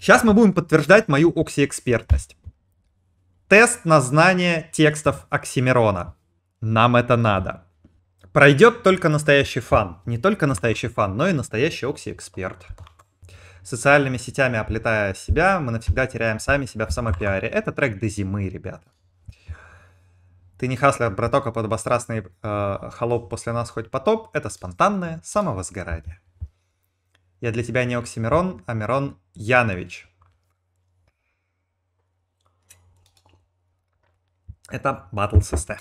Сейчас мы будем подтверждать мою оксиэкспертность. Тест на знание текстов Оксимирона. Нам это надо. Пройдет только настоящий фан. Не только настоящий фан, но и настоящий оксиэксперт. Социальными сетями оплетая себя, мы навсегда теряем сами себя в самопиаре. Это трек до зимы, ребята. Ты не хаслер, браток, а подобострастный э, холоп после нас хоть потоп. Это спонтанное самовозгорание. Я для тебя не Оксимирон, а Мирон Янович. Это батл System.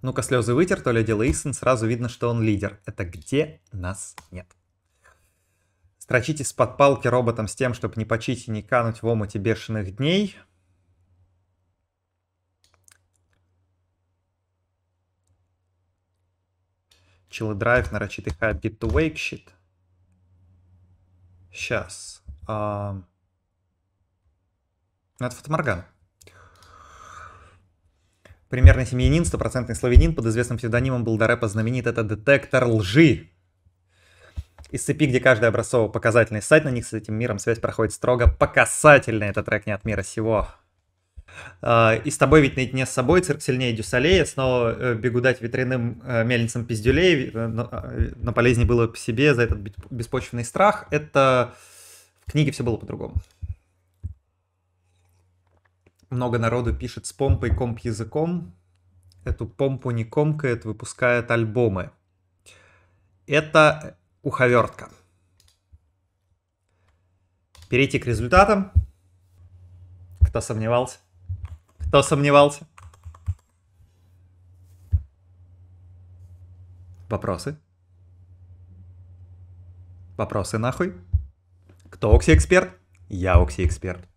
Ну-ка, слезы вытер, то ли дело Исен, сразу видно, что он лидер. Это где нас нет. Строчите с подпалки роботом с тем, чтобы не почить и не кануть в омуте бешеных дней – Drive нарочитый хайп, get to wake shit. Сейчас. А... Ну, это фотоморган. Примерный семьянин, стопроцентный славянин, под известным псевдонимом был до рэпа знаменит это детектор лжи. Из цепи, где каждый образцово показательный сайт, на них с этим миром связь проходит строго по касательной. Это трек не от мира сего. А, и с тобой ведь наедине с собой цирк сильнее дюсалея, снова э, бегу дать ветряным э, мельницам пиздюлей, э, но а, полезнее было по себе за этот беспочвенный страх. Это в книге все было по-другому. Много народу пишет с помпой, комп языком. Эту помпу не комкает, выпускает альбомы. Это уховертка. Перейти к результатам. Кто сомневался? Кто сомневался? Вопросы? Вопросы нахуй? Кто Окси-эксперт? Я Окси-эксперт.